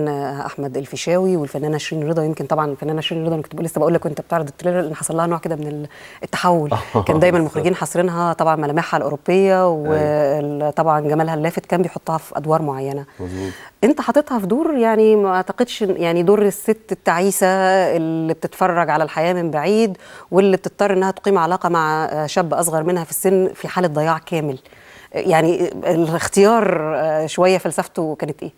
احمد الفيشاوي والفنانه شيرين رضا يمكن طبعا الفنانه شيرين رضا انا كنت لسه بقول لك وانت بتعرض التريلر لان حصل لها نوع كده من التحول آه. كان دايما المخرجين حاصرينها طبعا ملامحها الاوروبيه وطبعا أيوه. جمالها اللافت كان بيحطها في ادوار معينه مزبوط. انت حاططها في دور يعني ما اعتقدش يعني دور الست التعيسه اللي بتتفرج على الحياه من بعيد واللي بتضطر انها تقيم علاقه مع شاب اصغر منها في السن في حاله ضياع كامل يعني الاختيار شويه فلسفته كانت ايه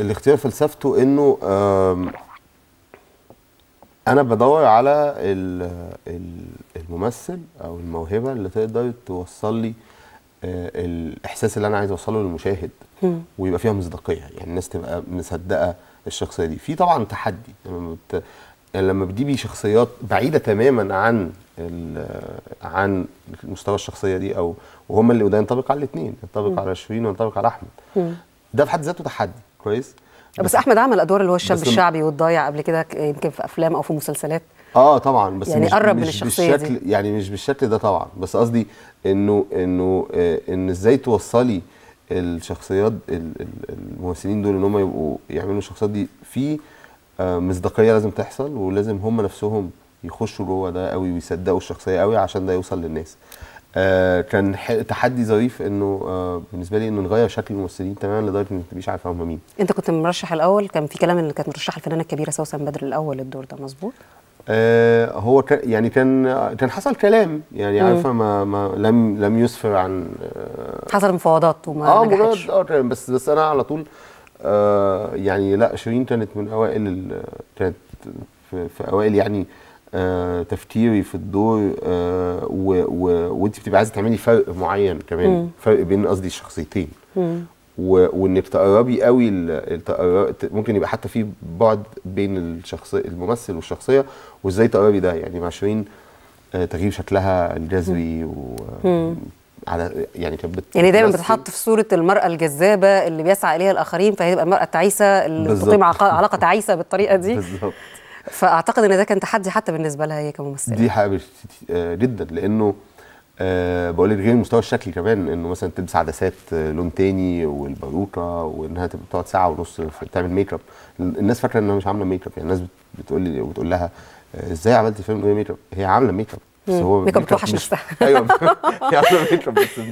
الاختيار فلسفته انه انا بدور على الممثل او الموهبه اللي تقدر توصل لي آه، الاحساس اللي انا عايز اوصله للمشاهد ويبقى فيها مصداقيه يعني الناس تبقى مصدقه الشخصيه دي في طبعا تحدي يعني لما بت... يعني لما بتجيبي شخصيات بعيده تماما عن ال... عن مستوى الشخصيه دي او وهم اللي وده ينطبق على الاثنين ينطبق على شيرين وينطبق على احمد ده في حد ذاته تحدي كويس بس, بس احمد عمل ادوار اللي هو الشاب الشعبي والضايع قبل كده يمكن في افلام او في مسلسلات اه طبعا بس يعني مش قرب مش من الشخصيه بالشكل دي. يعني مش بالشكل ده طبعا بس قصدي انه انه آه، ان ازاي توصلي الشخصيات الممثلين دول ان هم يبقوا يعملوا الشخصيات دي في آه، مصداقيه لازم تحصل ولازم هم نفسهم يخشوا جوه ده قوي ويصدقوا الشخصيه قوي عشان ده يوصل للناس آه، كان تحدي ظريف انه آه، بالنسبه لي انه نغير شكل الممثلين تماما لدرجه ان ما تبقيش عارفه هم مين انت كنت مرشح الاول كان في كلام ان كانت مرشحه الفنانه الكبيره سوسن بدر الاول الدور ده مظبوط آه هو كان يعني كان كان حصل كلام يعني عارفه ما, ما لم لم يسفر عن آه حصل مفاوضات وما اه مفاوضات اه بس بس انا على طول آه يعني لا شيرين كانت من اوائل كانت في, في اوائل يعني آه، تفكيري في الدور آه، وانت بتبقي عايزه تعملي فرق معين كمان م. فرق بين قصدي الشخصيتين وانك تقربي قوي ممكن يبقى حتى في بعد بين الشخصيه الممثل والشخصيه وازاي تقربي ده يعني مع شيرين آه، تغيير شكلها الجذري و على يعني كانت يعني دايما بتتحط في صوره المراه الجذابه اللي بيسعى اليها الاخرين فهي تبقى المراه التعيسه اللي بتقيم علاقه تعيسه بالطريقه دي بالظبط فاعتقد ان ده كان تحدي حتى بالنسبه لها هي كممثله دي حاجه آه، جدا لانه أه بقول لك غير المستوى الشكلي كمان انه مثلا تلبس عدسات آه، لون تاني والباروكه وانها تبقى بتقعد ساعه ونص تعمل ميك اب الناس فاكره انها مش عامله ميك اب يعني الناس بتقول لي وبتقول لها آه، ازاي عملتي فيلم من غير ميك اب هي عامله ميك اب بس هو ميك اب توحش نفسها ايوه هي عامله ميك اب بس